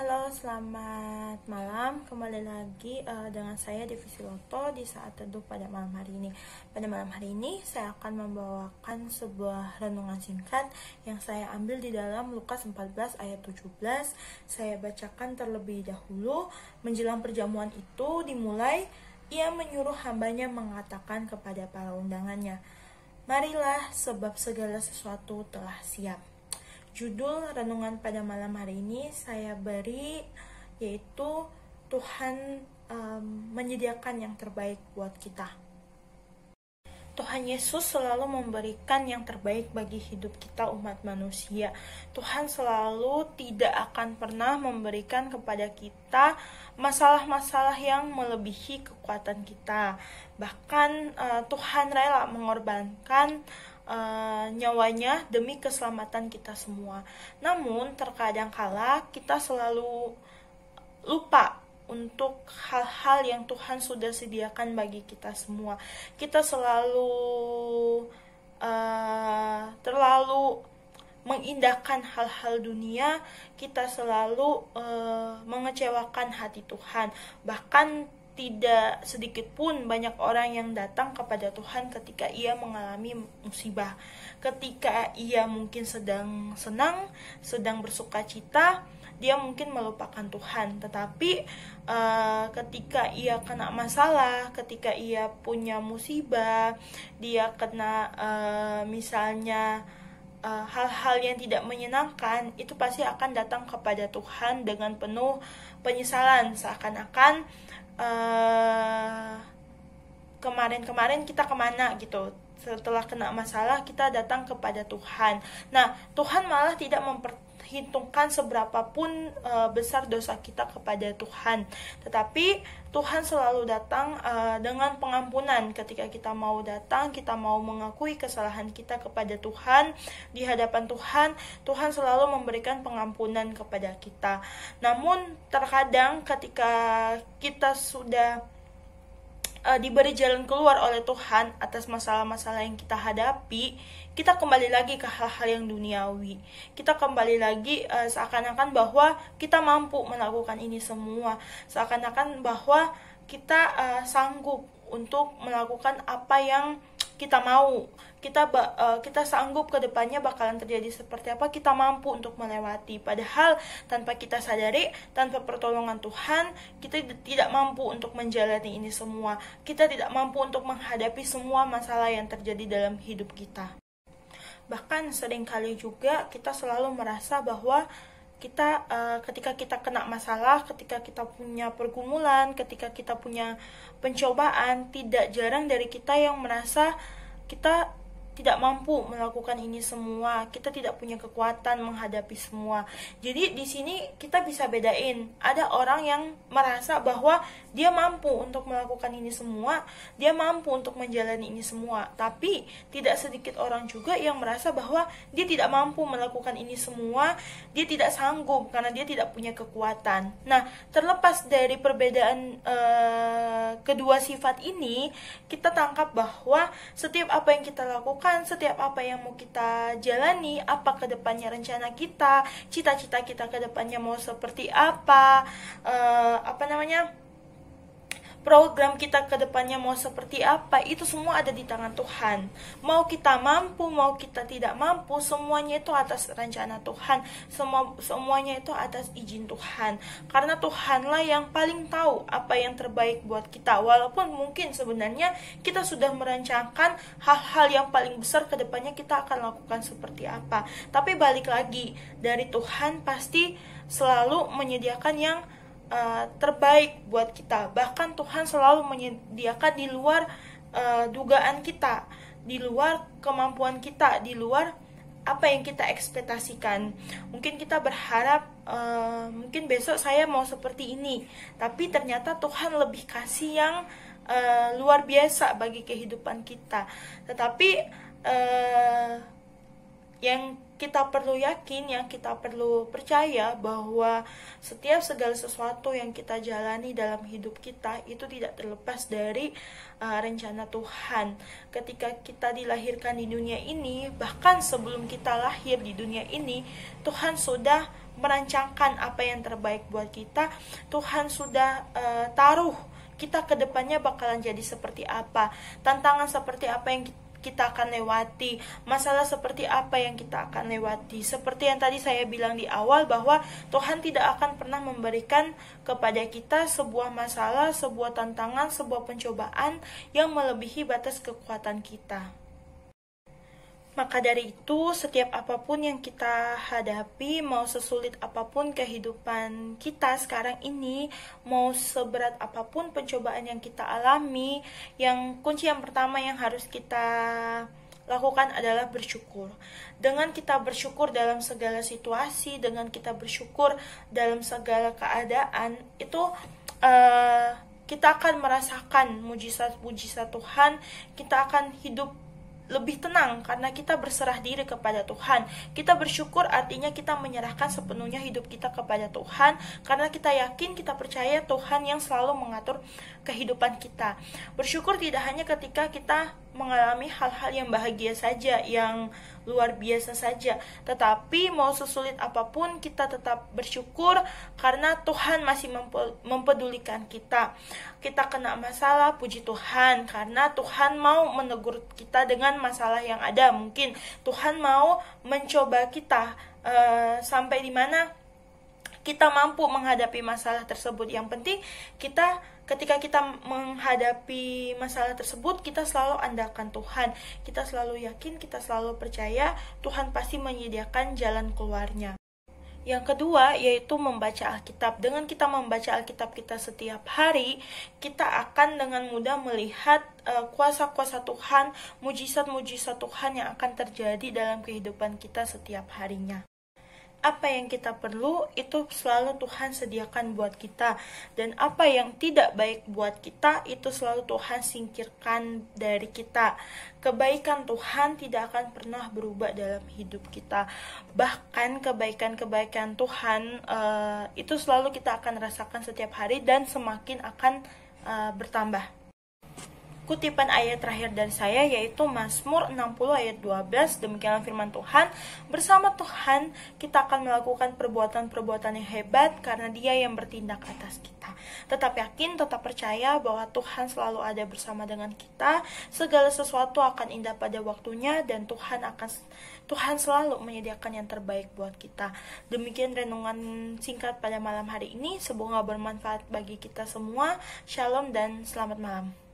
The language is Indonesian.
Halo, selamat malam. Kembali lagi uh, dengan saya Divisi Loto di saat teduh pada malam hari ini. Pada malam hari ini saya akan membawakan sebuah renungan singkat yang saya ambil di dalam Lukas 14 ayat 17. Saya bacakan terlebih dahulu. Menjelang perjamuan itu dimulai, ia menyuruh hambanya mengatakan kepada para undangannya, "Marilah, sebab segala sesuatu telah siap." Judul renungan pada malam hari ini saya beri yaitu Tuhan um, menyediakan yang terbaik buat kita. Tuhan Yesus selalu memberikan yang terbaik bagi hidup kita umat manusia. Tuhan selalu tidak akan pernah memberikan kepada kita masalah-masalah yang melebihi kekuatan kita. Bahkan uh, Tuhan rela mengorbankan uh, uh, nyawanya demi keselamatan kita semua. Namun terkadang kala kita selalu lupa untuk hal-hal yang Tuhan sudah sediakan bagi kita semua. Kita selalu uh, terlalu mengindahkan hal-hal dunia, kita selalu uh, mengecewakan hati Tuhan. Bahkan tidak sedikit pun banyak orang yang datang kepada Tuhan ketika ia mengalami musibah, ketika ia mungkin sedang senang, sedang bersuka cita, dia mungkin melupakan Tuhan. Tetapi uh, ketika ia kena masalah, ketika ia punya musibah, dia kena uh, misalnya Eh, hal-hal uh, yang tidak menyenangkan itu pasti akan datang kepada Tuhan dengan penuh penyesalan seakan-akan kemarin eh, kemarin-kemarin kita kemana gitu setelah kena masalah kita datang kepada Tuhan nah Tuhan malah tidak memper hitungkan seberapapun pun eh, besar dosa kita kepada Tuhan. Tetapi Tuhan selalu datang e, dengan pengampunan ketika kita mau datang, kita mau mengakui kesalahan kita kepada Tuhan di hadapan Tuhan, Tuhan selalu memberikan pengampunan kepada kita. Namun terkadang ketika kita sudah eh, diberi jalan keluar oleh Tuhan atas masalah-masalah yang kita hadapi, kita kembali lagi ke hal-hal yang duniawi kita kembali lagi uh, seakan-akan bahwa kita mampu melakukan ini semua seakan-akan bahwa kita uh, sanggup untuk melakukan apa yang kita mau kita uh, kita sanggup ke depannya bakalan terjadi seperti apa kita mampu untuk melewati padahal tanpa kita sadari tanpa pertolongan Tuhan kita tidak mampu untuk menjalani ini semua kita tidak mampu untuk menghadapi semua masalah yang terjadi dalam hidup kita bahkan seringkali juga kita selalu merasa bahwa kita uh, ketika kita kena masalah, ketika kita punya pergumulan, ketika kita punya pencobaan, tidak jarang dari kita yang merasa kita tidak mampu melakukan ini semua. Kita tidak punya kekuatan menghadapi semua. Jadi di sini kita bisa bedain. Ada orang yang merasa bahwa dia mampu untuk melakukan ini semua, dia mampu untuk menjalani ini semua. Tapi tidak sedikit orang juga yang merasa bahwa dia tidak mampu melakukan ini semua, dia tidak sanggup karena dia tidak punya kekuatan. Nah, terlepas dari perbedaan eh, kedua sifat ini, kita tangkap bahwa setiap apa yang kita lakukan lakukan, setiap apa yang mau kita jalani, apa kedepannya rencana kita, cita-cita kita kedepannya mau seperti apa, uh, apa namanya program kita ke depannya mau seperti apa, itu semua ada di tangan Tuhan. Mau kita mampu, mau kita tidak mampu, semuanya itu atas rencana Tuhan. Semua semuanya itu atas izin Tuhan. Karena Tuhanlah yang paling tahu apa yang terbaik buat kita. Walaupun mungkin sebenarnya kita sudah merancangkan hal-hal yang paling besar ke depannya kita akan lakukan seperti apa. Tapi balik lagi, dari Tuhan pasti selalu menyediakan yang uh, terbaik buat kita. Bahkan Tuhan selalu menyediakan di luar uh, dugaan kita, di luar kemampuan kita, di luar apa yang kita ekspektasikan. Mungkin kita berharap uh, mungkin besok saya mau seperti ini, tapi ternyata Tuhan lebih kasih yang uh, luar biasa bagi kehidupan kita. Tetapi uh, kita perlu yakin, yang kita perlu percaya bahwa setiap segala sesuatu yang kita jalani dalam hidup kita itu tidak terlepas dari uh, rencana Tuhan. Ketika kita dilahirkan di dunia ini, bahkan sebelum kita lahir di dunia ini, Tuhan sudah merancangkan apa yang terbaik buat kita. Tuhan sudah uh, taruh kita ke depannya bakalan jadi seperti apa, tantangan seperti apa yang kita kita akan lewati, masalah seperti apa yang kita akan lewati. Seperti yang tadi saya bilang di awal bahwa Tuhan tidak akan pernah memberikan kepada kita sebuah masalah, sebuah tantangan, sebuah pencobaan yang melebihi batas kekuatan kita. Maka dari itu, setiap apapun yang kita hadapi, mau sesulit apapun kehidupan kita sekarang ini, mau seberat apapun pencobaan yang kita alami, yang kunci yang pertama yang harus kita lakukan adalah bersyukur. Dengan kita bersyukur dalam segala situasi, dengan kita bersyukur dalam segala keadaan, itu uh, kita akan merasakan mujizat-mujizat Tuhan, kita akan hidup lebih tenang karena kita berserah diri kepada Tuhan. Kita bersyukur artinya kita menyerahkan sepenuhnya hidup kita kepada Tuhan karena kita yakin kita percaya Tuhan yang selalu mengatur kehidupan kita. Bersyukur tidak hanya ketika kita mengalami hal-hal yang bahagia saja, yang luar biasa saja. Tetapi mau sesulit apapun kita tetap bersyukur karena Tuhan masih mempedulikan kita. Kita kena masalah puji Tuhan karena Tuhan mau menegur kita dengan masalah yang ada. Mungkin Tuhan mau mencoba kita uh, sampai di mana kita mampu menghadapi masalah tersebut. Yang penting kita ketika kita menghadapi masalah tersebut kita selalu andalkan Tuhan kita selalu yakin kita selalu percaya Tuhan pasti menyediakan jalan keluarnya yang kedua yaitu membaca Alkitab. Dengan kita membaca Alkitab kita setiap hari, kita akan dengan mudah melihat eh, kuasa-kuasa Tuhan, mujizat-mujizat Tuhan yang akan terjadi dalam kehidupan kita setiap harinya apa yang kita perlu itu selalu Tuhan sediakan buat kita dan apa yang tidak baik buat kita itu selalu Tuhan singkirkan dari kita. Kebaikan Tuhan tidak akan pernah berubah dalam hidup kita. Bahkan kebaikan-kebaikan Tuhan uh, itu selalu kita akan rasakan setiap hari dan semakin akan uh, bertambah. Kutipan ayat terakhir dari saya yaitu Mazmur 60 ayat 12. Demikianlah firman Tuhan, bersama Tuhan kita akan melakukan perbuatan-perbuatan yang hebat karena Dia yang bertindak atas kita. Tetap yakin, tetap percaya bahwa Tuhan selalu ada bersama dengan kita. Segala sesuatu akan indah pada waktunya dan Tuhan akan Tuhan selalu menyediakan yang terbaik buat kita. Demikian renungan singkat pada malam hari ini. Semoga bermanfaat bagi kita semua. Shalom dan selamat malam.